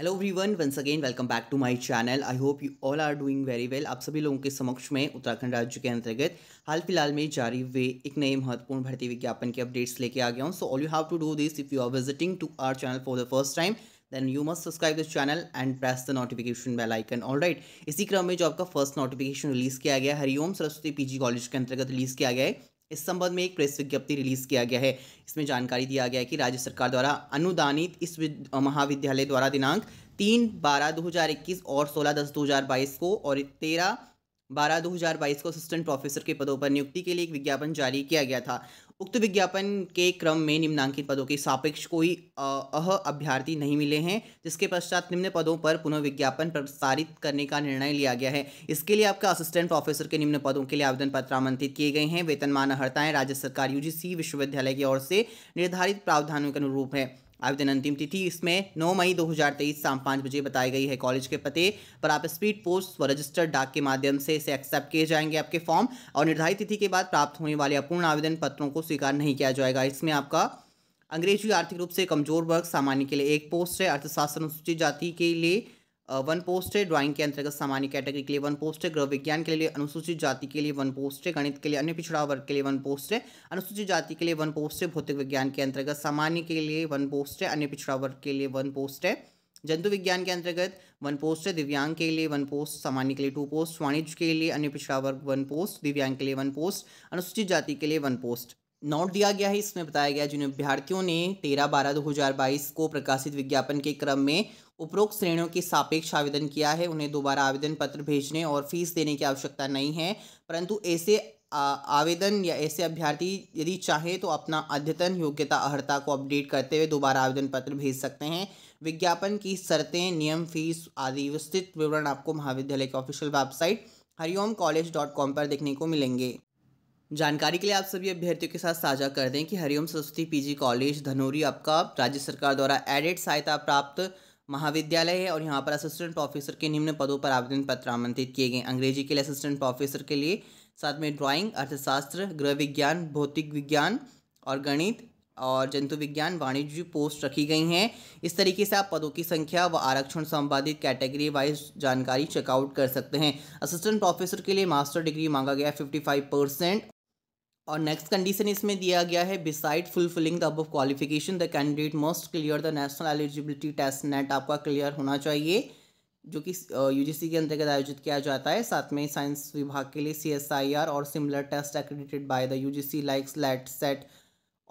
hello everyone once again welcome back to my channel I hope you all are doing very well आप सभी लोगों के समक्ष में उत्तराखंड राज्य के अंतर्गत हाल फिलहाल में जारी हुए एक नए महत्वपूर्ण भर्ती विज्ञापन के अपडेट्स लेके आ गया हूँ so all you have to do this if you are visiting to our channel for the first time then you must subscribe this channel and press the notification bell icon all right इसी क्रम में जो आपका first notification release किया गया Hariom Saraswati PG college के अंतर्गत release किया गया है इस संबंध में एक प्रेस विज्ञप्ति रिलीज किया गया है इसमें जानकारी दिया गया है कि राज्य सरकार द्वारा अनुदानित इस महाविद्यालय द्वारा दिनांक तीन बारह दो हज़ार इक्कीस और सोलह दस दो हज़ार बाईस को और तेरह बारह दो हज़ार बाईस को असिस्टेंट प्रोफेसर के पदों पर नियुक्ति के लिए एक विज्ञापन जारी किया गया था उक्त विज्ञापन के क्रम में निम्नांकित पदों के सापेक्ष कोई अह अभ्यर्थी नहीं मिले हैं जिसके पश्चात निम्न पदों पर पुनः विज्ञापन प्रसारित करने का निर्णय लिया गया है इसके लिए आपका असिस्टेंट प्रोफेसर के निम्न पदों के लिए आवेदन पत्र आमंत्रित किए गए हैं वेतनमान हड़ताएं राज्य सरकार यूजीसी विश्वविद्यालय की ओर से निर्धारित प्रावधानों के अनुरूप है आवेदन अंतिम तिथि इसमें 9 मई 2023 शाम पाँच बजे बताई गई है कॉलेज के पते पर आप स्पीड पोस्ट व रजिस्टर्ड डाक के माध्यम से इसे एक्सेप्ट किए जाएंगे आपके फॉर्म और निर्धारित तिथि के बाद प्राप्त होने वाले अपूर्ण आवेदन पत्रों को स्वीकार नहीं किया जाएगा इसमें आपका अंग्रेजी आर्थिक रूप से कमजोर वर्ग सामान्य के लिए एक पोस्ट है अर्थशास्त्र अनुसूचित जाति के लिए वन पोस्ट है ड्राइंग के अंतर्गत सामान्य कैटेगरी के लिए वन पोस्ट है ग्रह विज्ञान के लिए अनुसूचित जाति के लिए वन पोस्ट है गणित के लिए अन्य पिछड़ा वर्ग के लिए वन पोस्ट है अनुसूचित जाति के लिए वन पोस्ट है भौतिक विज्ञान के अंतर्गत सामान्य के लिए वन पोस्ट है अन्य पिछड़ा वर्ग के लिए वन पोस्ट है जंतु विज्ञान के अंतर्गत वन पोस्ट है दिव्यांग के लिए वन पोस्ट सामान्य के लिए टू पोस्ट वाणिज्य के लिए अन्य पिछड़ा वर्ग वन पोस्ट दिव्यांग के लिए वन पोस्ट अनुसूचित जाति के लिए वन पोस्ट नोट दिया गया है इसमें बताया गया जिन अभ्यर्थियों ने तेरह बारह दो हज़ार बाईस को प्रकाशित विज्ञापन के क्रम में उपरोक्त श्रेणियों के सापेक्ष आवेदन किया है उन्हें दोबारा आवेदन पत्र भेजने और फीस देने की आवश्यकता नहीं है परंतु ऐसे आवेदन या ऐसे अभ्यर्थी यदि चाहें तो अपना अद्यतन योग्यता अर्हता को अपडेट करते हुए दोबारा आवेदन पत्र भेज सकते हैं विज्ञापन की शर्तें नियम फीस आदि विस्तृत विवरण आपको महाविद्यालय की official website Hariom college dot com पर देखने को मिलेंगे जानकारी के लिए आप सभी अभ्यर्थियों के साथ साझा कर दें कि हरिओम सरस्वती पीजी कॉलेज धनोरी आपका राज्य सरकार द्वारा एडेड सहायता प्राप्त महाविद्यालय है और यहाँ पर असिस्टेंट प्रोफेसर के निम्न पदों पर आवेदन पत्र आमंत्रित किए गए अंग्रेजी के लिए असिस्टेंट प्रोफेसर के लिए साथ में ड्राइंग अर्थशास्त्र गृह विज्ञान भौतिक विज्ञान और गणित और जंतु विज्ञान वाणिज्य पोस्ट रखी गई हैं इस तरीके से आप पदों की संख्या व आरक्षण संबंधित कैटेगरी वाइज जानकारी चेकआउट कर सकते हैं असिस्टेंट प्रोफेसर के लिए मास्टर डिग्री मांगा गया फिफ्टी फाइव परसेंट और नेक्स्ट कंडीशन इसमें दिया गया है beside fulfilling the above qualification the candidate must clear the national eligibility test NET आपका क्लियर होना चाहिए जो कि यूजीसी के अंतर्गत आयोजित किया जाता है साथ में साइंस विभाग के लिए सी और similar test accredited by the U G C like SLET SET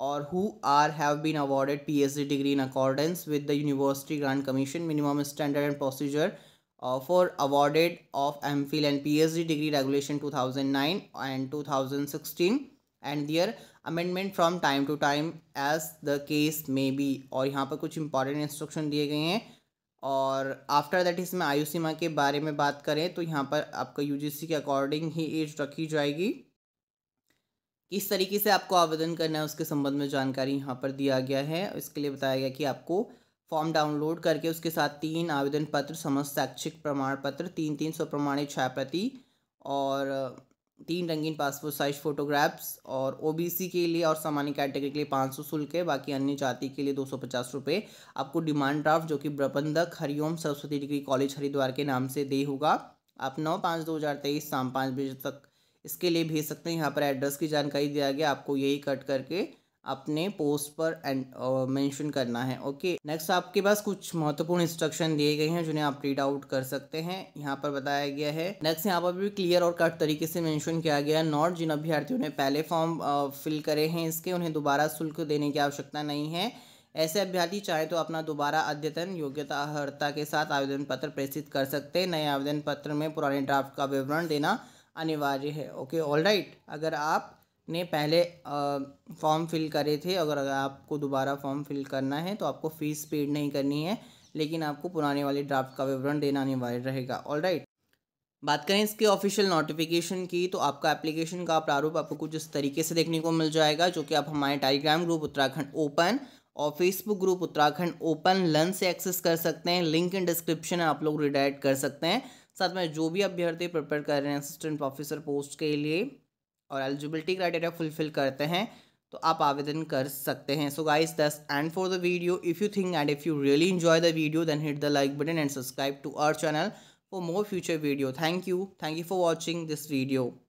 और who are have been awarded P H D degree in accordance with the university grant commission minimum standard and procedure for awarded of M Phil and P H D degree regulation two thousand nine and two thousand sixteen and their amendment from time to time as the case may be और यहाँ पर कुछ important instruction दिए गए हैं और after that इसमें आयु सीमा के बारे में बात करें तो यहाँ पर आपका सी के अकॉर्डिंग ही एज रखी जाएगी किस तरीके से आपको आवेदन करना है उसके संबंध में जानकारी यहाँ पर दिया गया है इसके लिए बताया गया कि आपको फॉर्म डाउनलोड करके उसके साथ तीन आवेदन पत्र समस्त शैक्षिक प्रमाण पत्र तीन तीन सौ प्रमाणित छाया और तीन रंगीन पासपोर्ट साइज फोटोग्राफ्स और ओबीसी के लिए और सामान्य कैटेगरी के लिए पाँच सौ शुल्क है बाकी अन्य जाति के लिए दो सौ पचास रुपये आपको डिमांड ड्राफ्ट जो कि प्रबंधक हरिओम सरस्वती डिग्री कॉलेज हरिद्वार के नाम से दे होगा आप नौ पाँच दो हज़ार तेईस शाम पाँच बजे तक इसके लिए भेज सकते हैं यहाँ पर एड्रेस की जानकारी दिया गया आपको यही कट करके अपने पोस्ट पर मेंशन uh, करना है ओके नेक्स्ट आपके पास कुछ महत्वपूर्ण इंस्ट्रक्शन दिए गए हैं जिन्हें आप रीड आउट कर सकते हैं यहाँ पर बताया गया है नेक्स्ट यहाँ पर भी क्लियर और कट तरीके से मेंशन किया गया नॉट जिन अभ्यर्थियों ने पहले फॉर्म फिल uh, करे हैं इसके उन्हें दोबारा शुल्क देने की आवश्यकता नहीं है ऐसे अभ्यर्थी चाहे तो अपना दोबारा अद्यतन योग्यता अर्हता के साथ आवेदन पत्र प्रेषित कर सकते हैं नए आवेदन पत्र में पुराने ड्राफ्ट का विवरण देना अनिवार्य है ओके ऑल राइट अगर आप ने पहले फॉर्म फिल करे थे अगर आपको दोबारा फॉर्म फिल करना है तो आपको फ़ीस पेड नहीं करनी है लेकिन आपको पुराने वाले ड्राफ्ट का विवरण देना अनिवार्य रहेगा ऑल राइट बात करें इसके ऑफिशियल नोटिफिकेशन की तो आपका एप्लीकेशन का प्रारूप आपको कुछ इस तरीके से देखने को मिल जाएगा जो कि आप हमारे टेलीग्राम ग्रुप उत्तराखंड ओपन और Facebook group Uttarakhand open learn से एक्सेस कर सकते हैं लिंक इन डिस्क्रिप्शन आप लोग रिडायरेक्ट कर सकते हैं साथ में जो भी अभ्यर्थी प्रिपेयर कर रहे हैं असिस्टेंट प्रोफेसर पोस्ट के लिए और एलिजिबिलिटी क्राइटेरिया फुलफिल करते हैं तो आप आवेदन कर सकते हैं so guys this and for the video if you think and if you really enjoy the video then hit the like button and subscribe to our channel for more future video thank you thank you for watching this video